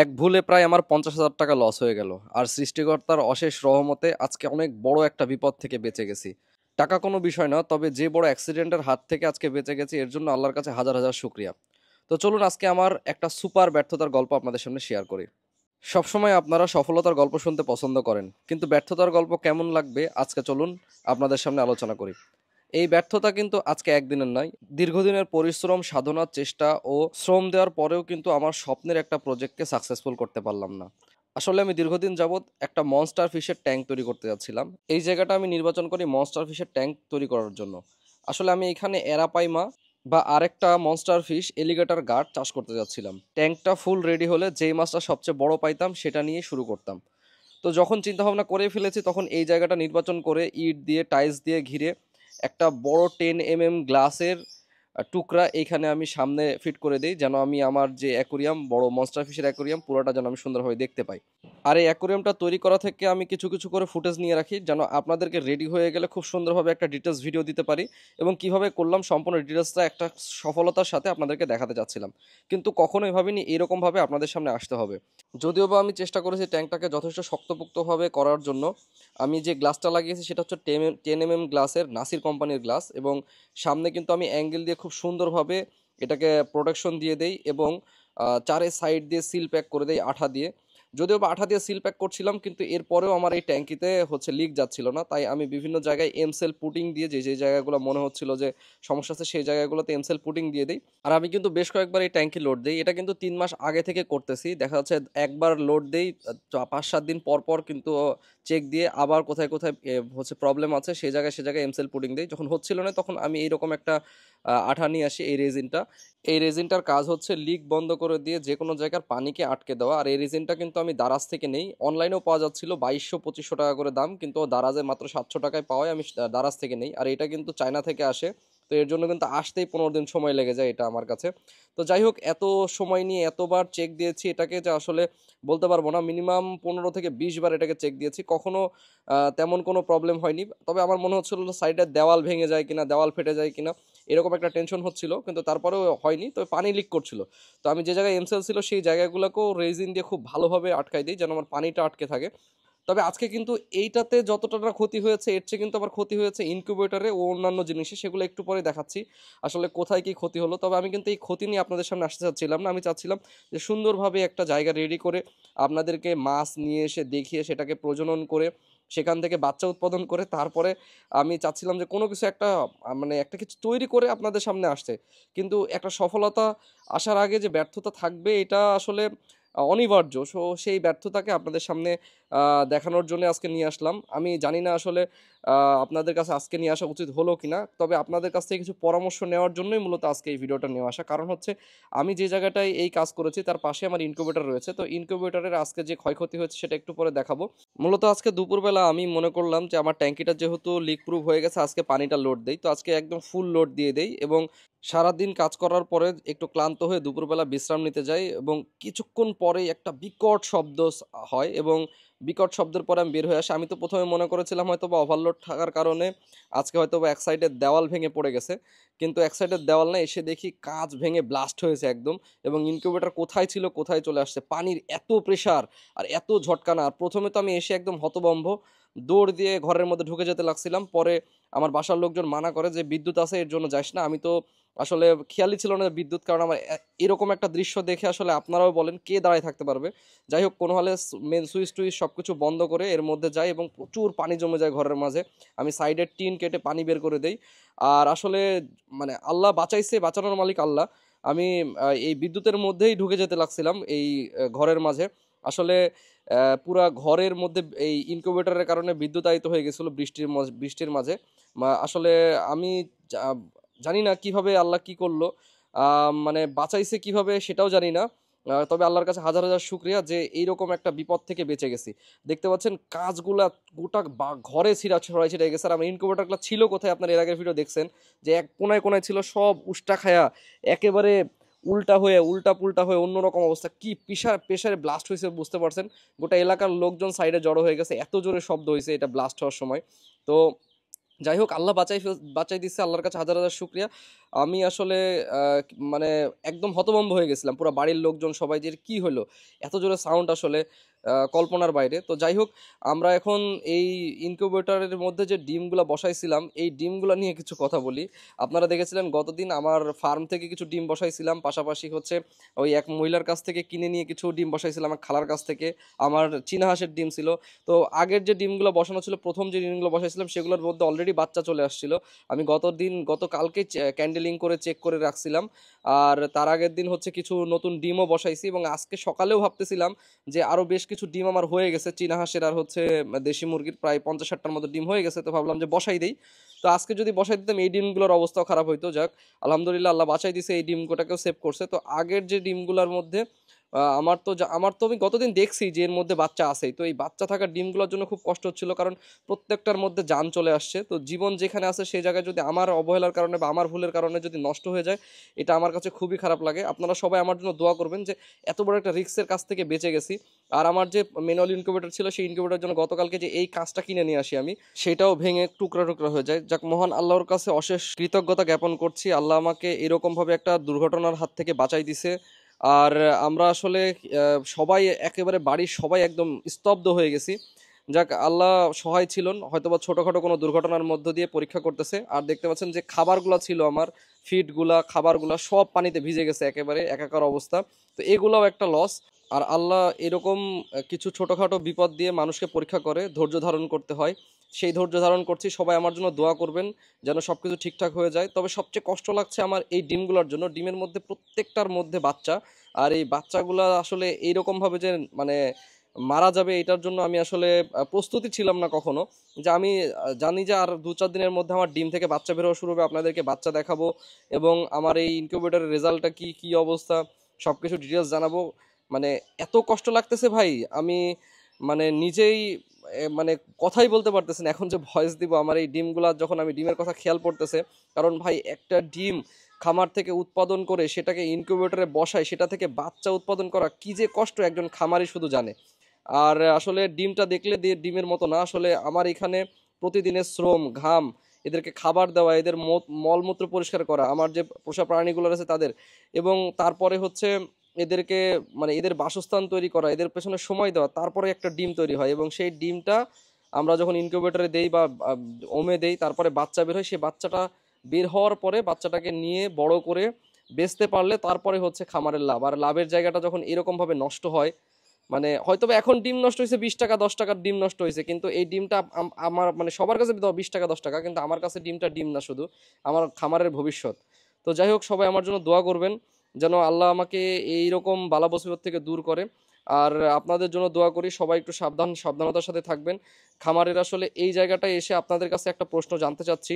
এক ভুলে প্রায় আমার পঞ্চাশ হাজার টাকা লস হয়ে গেল আর সৃষ্টিকর্তার অশেষ রহমতে আজকে অনেক বড় একটা বিপদ থেকে বেঁচে গেছি টাকা কোনো বিষয় না তবে যে বড় অ্যাক্সিডেন্টের হাত থেকে আজকে বেঁচে গেছি এর জন্য আল্লাহর কাছে হাজার হাজার শুক্রিয়া তো চলুন আজকে আমার একটা সুপার ব্যর্থতার গল্প আপনাদের সামনে শেয়ার করি সবসময় আপনারা সফলতার গল্প শুনতে পছন্দ করেন কিন্তু ব্যর্থতার গল্প কেমন লাগবে আজকে চলুন আপনাদের সামনে আলোচনা করি এই ব্যর্থতা কিন্তু আজকে একদিনের নয় দীর্ঘদিনের পরিশ্রম সাধনার চেষ্টা ও শ্রম দেওয়ার পরেও কিন্তু আমার স্বপ্নের একটা প্রজেক্টকে সাকসেসফুল করতে পারলাম না আসলে আমি দীর্ঘদিন যাবৎ একটা মনস্টার ফিশের ট্যাঙ্ক তৈরি করতে যাচ্ছিলাম এই জায়গাটা আমি নির্বাচন করি মনস্টার ফিশের ট্যাঙ্ক তৈরি করার জন্য আসলে আমি এখানে এরাপাইমা বা আরেকটা মনস্টার ফিশ এলিগেটার গার্ড চাষ করতে যাচ্ছিলাম ট্যাঙ্কটা ফুল রেডি হলে যেই মাছটা সবচেয়ে বড় পাইতাম সেটা নিয়ে শুরু করতাম তো যখন চিন্তাভাবনা করে ফেলেছি তখন এই জায়গাটা নির্বাচন করে ইট দিয়ে টাইলস দিয়ে ঘিরে একটা বড় টেন এম এম গ্লাসের টুকরা এইখানে আমি সামনে ফিট করে দিই যেন আমি আমার যে অ্যাকোরিয়াম বড় মনস্টার ফিশের অ্যাকোরিয়াম পুরোটা যেন আমি সুন্দরভাবে দেখতে পাই আর এই অ্যাকোরিয়ামটা তৈরি করা থেকে আমি কিছু কিছু করে ফুটেজ নিয়ে রাখি যেন আপনাদেরকে রেডি হয়ে গেলে খুব সুন্দরভাবে একটা ডিটেলস ভিডিও দিতে পারি এবং কিভাবে করলাম সম্পূর্ণ ডিটেলসটা একটা সফলতার সাথে আপনাদেরকে দেখাতে চাচ্ছিলাম কিন্তু কখনোই ভাবিনি এরকমভাবে আপনাদের সামনে আসতে হবে যদিও বা আমি চেষ্টা করেছি ট্যাঙ্কটাকে যথেষ্ট শক্তপোক্তভাবে করার জন্য আমি যে গ্লাসটা লাগিয়েছি সেটা হচ্ছে টেন এম এম গ্লাসের নাসির কোম্পানির গ্লাস এবং সামনে কিন্তু আমি অ্যাঙ্গেল দিয়ে খুব সুন্দরভাবে এটাকে প্রোটেকশন দিয়ে দেই এবং চারে সাইড দিয়ে সিল প্যাক করে দেই আঠা দিয়ে যদিও বা আঠা দিয়ে সিল প্যাক করছিলাম কিন্তু এরপরেও আমার এই ট্যাঙ্কিতে হচ্ছে লিক যাচ্ছিল না তাই আমি বিভিন্ন জায়গায় এমসেল পুটিং দিয়ে যে যে জায়গাগুলো মনে হচ্ছিল যে সমস্যা আছে সেই জায়গাগুলোতে এমসেল পুটিং দিয়ে দিই আর আমি কিন্তু বেশ কয়েকবার এই ট্যাঙ্কি লোড দিই এটা কিন্তু তিন মাস আগে থেকে করতেছি দেখা যাচ্ছে একবার লোড দিই পাঁচ সাত দিন পর পর কিন্তু চেক দিয়ে আবার কোথায় কোথায় হচ্ছে প্রবলেম আছে সেই জায়গায় সে জায়গায় এমসেল পুটিং দিই যখন হচ্ছিল না তখন আমি এইরকম একটা আঠা নিয়ে আসি এই রেজিনটা এই রেজিনটার কাজ হচ্ছে লিক বন্ধ করে দিয়ে যে কোনো জায়গার পানিকে আটকে দেওয়া আর এই রেজিনটা কিন্তু আমি দারাজ থেকে নেই অনলাইনেও পাওয়া যাচ্ছিল বাইশশো পঁচিশশো টাকা করে দাম কিন্তু দারাজে মাত্র সাতশো টাকায় পাওয়ায় আমি দারাজ থেকে নেই আর এটা কিন্তু চায়না থেকে আসে তো এর জন্য কিন্তু আসতেই পনেরো দিন সময় লেগে যায় এটা আমার কাছে তো যাই হোক এত সময় নিয়ে এতবার চেক দিয়েছি এটাকে যে আসলে বলতে পারবো না মিনিমাম পনেরো থেকে বিশ বার এটাকে চেক দিয়েছি কখনো তেমন কোনো প্রবলেম হয়নি তবে আমার মনে হচ্ছিল সাইডের দেওয়াল ভেঙে যায় কিনা দেওয়াল ফেটে যায় কিনা এরকম একটা টেনশন হচ্ছিল কিন্তু তারপরেও হয়নি তো পানি লিক করছিল তো আমি যে জায়গায় এমসেল ছিল সেই জায়গাগুলোকেও রেজিন দিয়ে খুব ভালোভাবে আটকাই দিই যেন আমার পানিটা আটকে থাকে তবে আজকে কিন্তু এইটাতে যতটা ক্ষতি হয়েছে এর চেয়ে কিন্তু আমার ক্ষতি হয়েছে ইনকিউবেটারে ও অন্যান্য জিনিসে সেগুলো একটু পরে দেখাচ্ছি আসলে কোথায় কি ক্ষতি হলো তবে আমি কিন্তু এই ক্ষতি নিয়ে আপনাদের সামনে আসতে চাচ্ছিলাম না আমি চাচ্ছিলাম যে সুন্দরভাবে একটা জায়গা রেডি করে আপনাদেরকে মাছ নিয়ে এসে দেখিয়ে সেটাকে প্রজনন করে সেখান থেকে বাচ্চা উৎপাদন করে তারপরে আমি চাচ্ছিলাম যে কোনো কিছু একটা মানে একটা কিছু তৈরি করে আপনাদের সামনে আসছে কিন্তু একটা সফলতা আসার আগে যে ব্যর্থতা থাকবে এটা আসলে অনিবার্য সো সেই ব্যর্থতাকে আপনাদের সামনে দেখানোর জন্য আজকে নিয়ে আসলাম আমি জানি না আসলে আপনাদের কাছে আজকে নিয়ে আসা উচিত হলো কি না তবে আপনাদের কাছ থেকে কিছু পরামর্শ নেওয়ার জন্যই মূলত আজকে এই ভিডিওটা নিয়ে আসা কারণ হচ্ছে আমি যে জায়গাটায় এই কাজ করেছি তার পাশে আমার ইনকিউবেটার রয়েছে তো ইনকিউবেটারের আজকে যে ক্ষয়ক্ষতি হয়েছে সেটা একটু পরে দেখাবো মূলত আজকে দুপুরবেলা আমি মনে করলাম যে আমার ট্যাঙ্কিটা যেহেতু লিক প্রুফ হয়ে গেছে আজকে পানিটা লোড দেই তো আজকে একদম ফুল লোড দিয়ে দেই এবং সারাদিন কাজ করার পরে একটু ক্লান্ত হয়ে দুপুরবেলা বিশ্রাম নিতে যাই এবং কিছুক্ষণ পরেই একটা বিকট শব্দ হয় এবং বিকট শব্দের পরে আমি বের হয়ে আসি আমি তো প্রথমে মনে করেছিলাম হয়তো বা ওভারলোড থাকার কারণে আজকে হয়তো বা এক সাইডের দেওয়াল ভেঙে পড়ে গেছে কিন্তু এক সাইডের দেওয়াল না এসে দেখি কাজ ভেঙে ব্লাস্ট হয়েছে একদম এবং ইনকিউবেটার কোথায় ছিল কোথায় চলে আসছে পানির এত প্রেশার আর এত ঝটকানা আর প্রথমে তো আমি এসে একদম হতবম্ব দৌড় দিয়ে ঘরের মধ্যে ঢুকে যেতে লাগছিলাম পরে আমার বাসার লোকজন মানা করে যে বিদ্যুৎ আছে এর জন্য যাস না আমি তো আসলে খেয়ালই ছিল না বিদ্যুৎ কারণ আমার এরকম একটা দৃশ্য দেখে আসলে আপনারাও বলেন কে দাঁড়ায় থাকতে পারবে যাই হোক কোনো হলে মেন সুইচ টুইচ সব কিছু বন্ধ করে এর মধ্যে যাই এবং প্রচুর পানি জমে যায় ঘরের মাঝে আমি সাইডের টিন কেটে পানি বের করে দেই আর আসলে মানে আল্লাহ বাঁচাইছে বাঁচানোর মালিক আল্লাহ আমি এই বিদ্যুতের মধ্যেই ঢুকে যেতে লাগছিলাম এই ঘরের মাঝে আসলে পুরা ঘরের মধ্যে এই ইনকিউবেটরের কারণে বিদ্যুতায়িত হয়ে গেছিলো বৃষ্টির বৃষ্টির মাঝে আসলে আমি জানি না কিভাবে আল্লাহ কি করলো মানে বাঁচাইছে কিভাবে সেটাও জানি না তবে আল্লাহর কাছে হাজার হাজার শুক্রিয়া যে এইরকম একটা বিপদ থেকে বেঁচে গেছি দেখতে পাচ্ছেন কাজগুলা গোটা বা ঘরে ছিঁড়া ছড়াই ছিটাই গেছে আর আমার ইনকিউবেটরগুলো ছিল কোথায় আপনার এর আগের ভিডিও দেখছেন যে এক কোনায় কোনায় ছিল সব উষ্টা খায়া একেবারে উল্টা হয়ে উল্টা পুল্টা হয়ে অন্যরকম অবস্থা কি পেশার প্রেশারে ব্লাস্ট হয়েছে বুঝতে পারছেন গোটা এলাকার লোকজন সাইডে জড়ো হয়ে গেছে এত জোরে শব্দ হয়েছে এটা ব্লাস্ট হওয়ার সময় তো যাই হোক আল্লাহ বাঁচাই বাঁচাই দিচ্ছে আল্লাহর কাছে হাজার হাজার শুক্রিয়া আমি আসলে মানে একদম হতভম্ব হয়ে গেছিলাম পুরো বাড়ির লোকজন সবাই যে কি হলো এত জোরে সাউন্ড আসলে কল্পনার বাইরে তো যাই হোক আমরা এখন এই ইনকিউবেটরের মধ্যে যে ডিমগুলো বসাইছিলাম এই ডিমগুলো নিয়ে কিছু কথা বলি আপনারা দেখেছিলেন গতদিন আমার ফার্ম থেকে কিছু ডিম বসাইছিলাম পাশাপাশি হচ্ছে ওই এক মহিলার কাছ থেকে কিনে নিয়ে কিছু ডিম বসাইছিলাম আমার খালার কাছ থেকে আমার চীনা হাঁসের ডিম ছিল তো আগের যে ডিমগুলো বসানো ছিল প্রথম যে ডিমগুলো বসাইছিলাম সেগুলোর মধ্যে অলরেডি বাচ্চা চলে আসছিল আমি গত দিন গতকালকে ক্যান্ডেলিং করে চেক করে রাখছিলাম আর তার আগের দিন হচ্ছে কিছু নতুন ডিমও বসাইছি এবং আজকে সকালেও ভাবতেছিলাম যে আরও বেশ কিছু ডিম আমার হয়ে গেছে চীনা হাঁসের আর হচ্ছে দেশি মুরগির প্রায় পঞ্চাশ ষাটটার মতো ডিম হয়ে গেছে তো ভাবলাম যে বসাই দিই তো আজকে যদি বসাই দিতাম এই ডিমগুলোর অবস্থাও খারাপ হইতো যাক আলহামদুলিল্লাহ আল্লাহ বাঁচাই দিছে এই ডিমগুলোটাকেও সেভ করছে তো আগের যে ডিমগুলোর মধ্যে আমার তো আমার তো আমি গতদিন দেখছি যে এর মধ্যে বাচ্চা আসে তো এই বাচ্চা থাকার ডিমগুলোর জন্য খুব কষ্ট হচ্ছিল কারণ প্রত্যেকটার মধ্যে যান চলে আসছে তো জীবন যেখানে আছে সেই জায়গায় যদি আমার অবহেলার কারণে বা আমার ভুলের কারণে যদি নষ্ট হয়ে যায় এটা আমার কাছে খুবই খারাপ লাগে আপনারা সবাই আমার জন্য দোয়া করবেন যে এত বড় একটা রিক্সের কাছ থেকে বেঁচে গেছি আর আমার যে মেনুয়াল ইনকিউবেটর ছিল সেই ইনকিউবেটার জন্য গতকালকে যে এই কাজটা কিনে নিয়ে আসি আমি সেটাও ভেঙে টুকরা টুকরা হয়ে যায় যাক মহান আল্লাহর কাছে অশেষ কৃতজ্ঞতা জ্ঞাপন করছি আল্লাহ আমাকে এরকমভাবে একটা দুর্ঘটনার হাত থেকে বাঁচাই দিছে আর আমরা আসলে সবাই একেবারে বাড়ির সবাই একদম স্তব্ধ হয়ে গেছি যাক আল্লাহ সহায় ছিলেন হয়তোবা ছোটোখাটো কোনো দুর্ঘটনার মধ্য দিয়ে পরীক্ষা করতেছে আর দেখতে পাচ্ছেন যে খাবারগুলো ছিল আমার ফিডগুলা খাবারগুলা সব পানিতে ভিজে গেছে একেবারে একাকার অবস্থা তো এগুলোও একটা লস আর আল্লাহ এরকম কিছু ছোটোখাটো বিপদ দিয়ে মানুষকে পরীক্ষা করে ধৈর্য ধারণ করতে হয় সেই ধৈর্য ধারণ করছি সবাই আমার জন্য দোয়া করবেন যেন সব কিছু ঠিকঠাক হয়ে যায় তবে সবচেয়ে কষ্ট লাগছে আমার এই ডিমগুলোর জন্য ডিমের মধ্যে প্রত্যেকটার মধ্যে বাচ্চা আর এই বাচ্চাগুলো আসলে এইরকমভাবে যে মানে মারা যাবে এটার জন্য আমি আসলে প্রস্তুতি ছিলাম না কখনো যে আমি জানি যে আর দু চার দিনের মধ্যে আমার ডিম থেকে বাচ্চা বেরোয়া শুরু হবে আপনাদেরকে বাচ্চা দেখাবো এবং আমার এই ইনকিউবেটারের রেজাল্টটা কি কি অবস্থা সব কিছু ডিটেলস জানাবো মানে এত কষ্ট লাগতেছে ভাই আমি মানে নিজেই মানে কথাই বলতে পারতেছেন এখন যে ভয়েস দিব আমার এই ডিমগুলা যখন আমি ডিমের কথা খেয়াল পড়তেছে কারণ ভাই একটা ডিম খামার থেকে উৎপাদন করে সেটাকে ইনকিউবেটরে বসায় সেটা থেকে বাচ্চা উৎপাদন করা কি যে কষ্ট একজন খামারই শুধু জানে আর আসলে ডিমটা দেখলে দিয়ে ডিমের মতো না আসলে আমার এখানে প্রতিদিনের শ্রম ঘাম এদেরকে খাবার দেওয়া এদের মলমূত্র পরিষ্কার করা আমার যে পোষা প্রাণীগুলো আছে তাদের এবং তারপরে হচ্ছে এদেরকে মানে এদের বাসস্থান তৈরি করা এদের পেছনে সময় দেওয়া তারপরে একটা ডিম তৈরি হয় এবং সেই ডিমটা আমরা যখন ইনকিউবেটারে দেই বা ওমে দেই তারপরে বাচ্চা বের হয় সেই বাচ্চাটা বের হওয়ার পরে বাচ্চাটাকে নিয়ে বড় করে বেচতে পারলে তারপরে হচ্ছে খামারের লাভ আর লাভের জায়গাটা যখন এরকমভাবে নষ্ট হয় মানে হয়তো এখন ডিম নষ্ট হয়েছে বিশ টাকা দশ টাকার ডিম নষ্ট হয়েছে কিন্তু এই ডিমটা আমার মানে সবার কাছে বিশ টাকা দশ টাকা কিন্তু আমার কাছে ডিমটা ডিম না শুধু আমার খামারের ভবিষ্যৎ তো যাই হোক সবাই আমার জন্য দোয়া করবেন যেন আল্লাহ আমাকে এই রকম বালা বসিবত থেকে দূর করে আর আপনাদের জন্য দোয়া করি সবাই একটু সাবধান সাবধানতার সাথে থাকবেন খামারের আসলে এই জায়গাটায় এসে আপনাদের কাছে একটা প্রশ্ন জানতে চাচ্ছি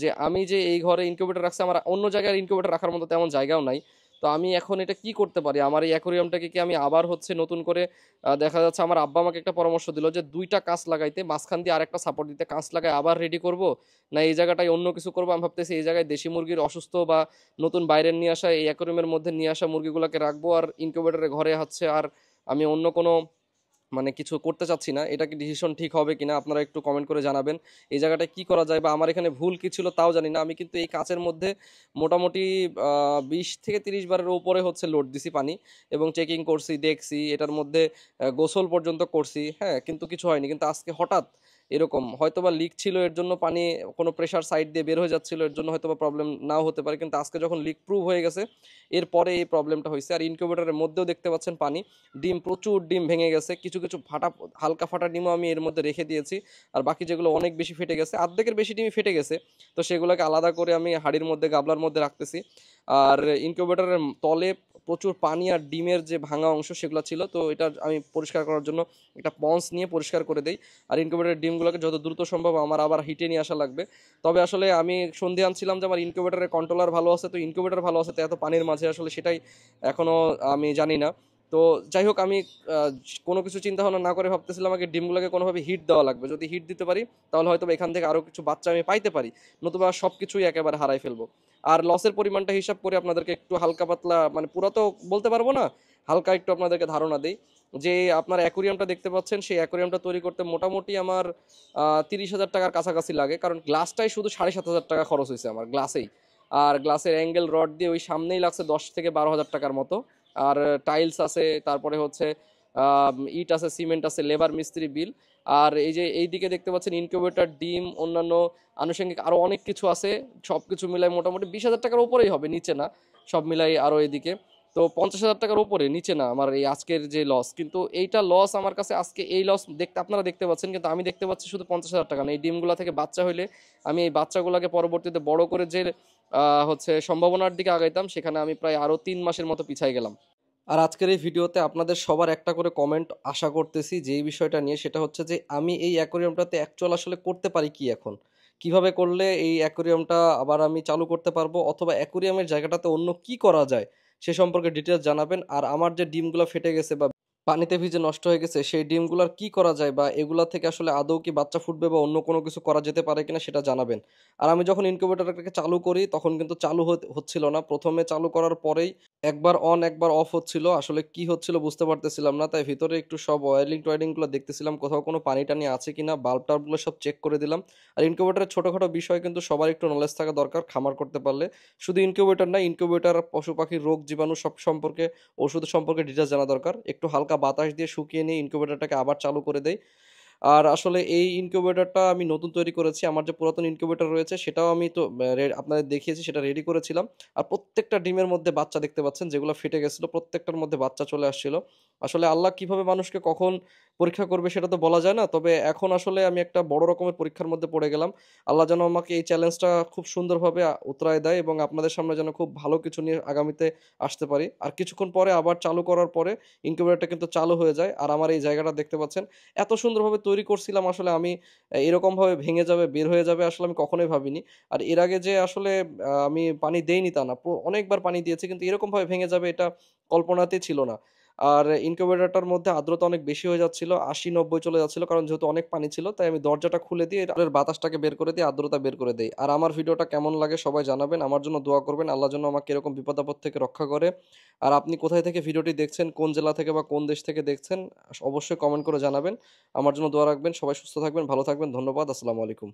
যে আমি যে এই ঘরে ইনকিউবেটার রাখছি আমার অন্য জায়গায় ইনকিউবেটার রাখার মতো তেমন জায়গাও নাই তো আমি এখন এটা কি করতে পারি আমার এই অ্যাকোরিয়ামটাকে কি আমি আবার হচ্ছে নতুন করে দেখা যাচ্ছে আমার আব্বা আমাকে একটা পরামর্শ দিল যে দুইটা কাঁচ লাগাইতে মাঝখান দিয়ে আরেকটা সাপোর্ট দিতে কাঁচ লাগায় আবার রেডি করব না এই জায়গাটায় অন্য কিছু করবো আমি ভাবতেছি এই জায়গায় দেশি মুরগির অসুস্থ বা নতুন বাইরের নিয়ে আসা এই অ্যাকোরিয়ামের মধ্যে নিয়ে আসা মুরগিগুলোকে রাখবো আর ইনকিউবেটারে ঘরে হচ্ছে আর আমি অন্য কোনো মানে কিছু করতে চাচ্ছি না এটা কি ডিসিশন ঠিক হবে কিনা আপনারা একটু কমেন্ট করে জানাবেন এই জায়গাটা কি করা যায় বা আমার এখানে ভুল কি ছিল তাও জানি না আমি কিন্তু এই কাঁচের মধ্যে মোটামুটি বিশ থেকে তিরিশ বারের উপরে হচ্ছে লোড দিছি পানি এবং চেকিং করছি দেখছি এটার মধ্যে গোসল পর্যন্ত করছি হ্যাঁ কিন্তু কিছু হয়নি কিন্তু আজকে হঠাৎ এরকম হয়তোবা লিক ছিল এর জন্য পানি কোনো প্রেশার সাইড দিয়ে বের হয়ে যাচ্ছিল এর জন্য হয়তোবা প্রবলেম নাও হতে পারে কিন্তু আজকে যখন লিক প্রুভ হয়ে গেছে এরপরে এই প্রবলেমটা হয়েছে আর ইনকিউবেটারের মধ্যেও দেখতে পাচ্ছেন পানি ডিম প্রচুর ডিম ভেঙে গেছে কিছু কিছু ফাটা হালকা ফাটা ডিমও আমি এর মধ্যে রেখে দিয়েছি আর বাকি যেগুলো অনেক বেশি ফেটে গেছে অর্ধেকের বেশি ডিমই ফেটে গেছে তো সেগুলোকে আলাদা করে আমি হাড়ির মধ্যে গাবলার মধ্যে রাখতেছি আর ইনকিউবেটারের তলে প্রচুর পানি আর ডিমের যে ভাঙা অংশ সেগুলো ছিল তো এটা আমি পরিষ্কার করার জন্য একটা পন্স নিয়ে পরিষ্কার করে দেই আর ইনকিউবেটারের ডিমগুলোকে যত দ্রুত সম্ভব আমার আবার হিটে নিয়ে আসা লাগবে তবে আসলে আমি সন্ধে আনছিলাম যে আমার ইনকিউবেটারের কন্ট্রোলার ভালো আছে তো ইনকিউবেটার ভালো আছে তো এত পানির মাঝে আসলে সেটাই এখনও আমি জানি না তো যাই হোক আমি কোনো কিছু চিন্তা ভাবনা না করে ভাবতেছিলাম আমাকে ডিমগুলোকে কোনোভাবে হিট দেওয়া লাগবে যদি হিট দিতে পারি তাহলে হয়তো এখান থেকে আরও কিছু বাচ্চা আমি পাইতে পারি নতুবা সব কিছুই একেবারে হারাই ফেলবো আর লসের পরিমাণটা হিসাব করে আপনাদেরকে একটু হালকা পাতলা মানে পুরা তো বলতে পারবো না হালকা একটু আপনাদেরকে ধারণা দিই যে আপনার অ্যাকোরিয়ামটা দেখতে পাচ্ছেন সেই অ্যাকোরিয়ামটা তৈরি করতে মোটামুটি আমার তিরিশ হাজার টাকার কাছাকাছি লাগে কারণ গ্লাসটাই শুধু সাড়ে সাত হাজার টাকা খরচ হয়েছে আমার গ্লাসেই আর গ্লাসের অ্যাঙ্গেল রড দিয়ে ওই সামনেই লাগছে দশ থেকে বারো হাজার টাকার মতো আর টাইলস আছে তারপরে হচ্ছে ইট আছে সিমেন্ট আছে লেবার মিস্ত্রি বিল আর এই যে এই দিকে দেখতে পাচ্ছেন ইনকিউবেটার ডিম অন্যান্য আনুষঙ্গিক আরও অনেক কিছু আছে সব কিছু মিলাই মোটামুটি বিশ হাজার টাকার ওপরেই হবে নিচে না সব মিলাই আরও এদিকে তো পঞ্চাশ হাজার টাকার ওপরে নিচে না আমার এই আজকের যে লস কিন্তু এইটা লস আমার কাছে আজকে এই লস দেখতে আপনারা দেখতে পাচ্ছেন কিন্তু আমি দেখতে পাচ্ছি শুধু পঞ্চাশ হাজার টাকা না এই ডিমগুলো থেকে বাচ্চা হইলে আমি এই বাচ্চাগুলোকে পরবর্তীতে বড় করে যে হচ্ছে সম্ভাবনার দিকে আগাইতাম সেখানে আমি প্রায় আরও তিন মাসের মতো পিছাই গেলাম আর আজকের এই ভিডিওতে আপনাদের সবার একটা করে কমেন্ট আশা করতেছি যে এই বিষয়টা নিয়ে সেটা হচ্ছে যে আমি এই অ্যাকোরিয়ামটাতে অ্যাকচুয়াল আসলে করতে পারি কি এখন কিভাবে করলে এই অ্যাকোরিয়ামটা আবার আমি চালু করতে পারবো অথবা অ্যাকোরিয়ামের জায়গাটাতে অন্য কি করা যায় সে সম্পর্কে ডিটেলস জানাবেন আর আমার যে ডিমগুলো ফেটে গেছে বা পানিতে ভিজে নষ্ট হয়ে গেছে সেই ডিমগুলোর কি করা যায় বা এগুলা থেকে আসলে আদৌ কি বাচ্চা ফুটবে বা অন্য কোনো কিছু করা যেতে পারে কিনা সেটা জানাবেন আর আমি যখন ইনকিউবেটরটাকে চালু করি তখন কিন্তু চালু হচ্ছিল না প্রথমে চালু করার পরেই একবার অন একবার অফ হচ্ছিল আসলে কি হচ্ছিল বুঝতে পারতেছিলাম না তাই ভিতরে একটু সব ওয়ারিং টয়ারিংগুলো দেখতেছিলাম কোথাও কোনো পানি টানি আছে কি না বাল্ব টাল্বগুলো সব চেক করে দিলাম আর ইনকিউবেটারের ছোটোখাটো বিষয় কিন্তু সবার একটু নলেজ থাকা দরকার খামার করতে পারলে শুধু ইনকিউবেটার না ইনকিউবেটার পশু পাখির রোগ জীবাণু সব সম্পর্কে ওষুধ সম্পর্কে ডিটেলস জানা দরকার একটু হালকা বাতাস দিয়ে শুকিয়ে নিয়ে ইনকিউবেটারটাকে আবার চালু করে দেয় আর আসলে এই ইনকিউবেটারটা আমি নতুন তৈরি করেছি আমার যে পুরাতন ইনকিউবেটার রয়েছে সেটাও আমি তো আপনাদের দেখিয়েছি সেটা রেডি করেছিলাম আর প্রত্যেকটা ডিমের মধ্যে বাচ্চা দেখতে পাচ্ছেন যেগুলো ফেটে গেছিলো প্রত্যেকটার মধ্যে বাচ্চা চলে আসছিলো আসলে আল্লাহ কিভাবে মানুষকে কখন পরীক্ষা করবে সেটা তো বলা যায় না তবে এখন আসলে আমি একটা বড় রকমের পরীক্ষার মধ্যে পড়ে গেলাম আল্লাহ যেন আমাকে এই চ্যালেঞ্জটা খুব সুন্দরভাবে উতরায় দেয় এবং আপনাদের সামনে যেন খুব ভালো কিছু নিয়ে আগামীতে আসতে পারি আর কিছুক্ষণ পরে আবার চালু করার পরে ইনকিউবেটারটা কিন্তু চালু হয়ে যায় আর আমার এই জায়গাটা দেখতে পাচ্ছেন এত সুন্দরভাবে তৈরি করছিলাম আসলে আমি এরকমভাবে ভেঙে যাবে বের হয়ে যাবে আসলে আমি কখনোই ভাবিনি আর এর আগে যে আসলে আমি পানি দেইনি তা না অনেকবার পানি দিয়েছি কিন্তু এরকমভাবে ভেঙে যাবে এটা কল্পনাতেই ছিল না আর ইনকিউবেটরটার মধ্যে আর্দ্রতা অনেক বেশি হয়ে যাচ্ছিল আশি নব্বই চলে যাচ্ছিল কারণ যেহেতু অনেক পানি ছিল তাই আমি দরজাটা খুলে দিয়ে এর বাতাসটাকে বের করে দিয়ে আর্দ্রতা বের করে দিই আর আমার ভিডিওটা কেমন লাগে সবাই জানাবেন আমার জন্য দোয়া করবেন আল্লাহ জন্য আমাকে এরকম বিপদাপদ থেকে রক্ষা করে আর আপনি কোথায় থেকে ভিডিওটি দেখছেন কোন জেলা থেকে বা কোন দেশ থেকে দেখছেন অবশ্যই কমেন্ট করে জানাবেন আমার জন্য দোয়া রাখবেন সবাই সুস্থ থাকবেন ভালো থাকবেন ধন্যবাদ আসসালামু আলাইকুম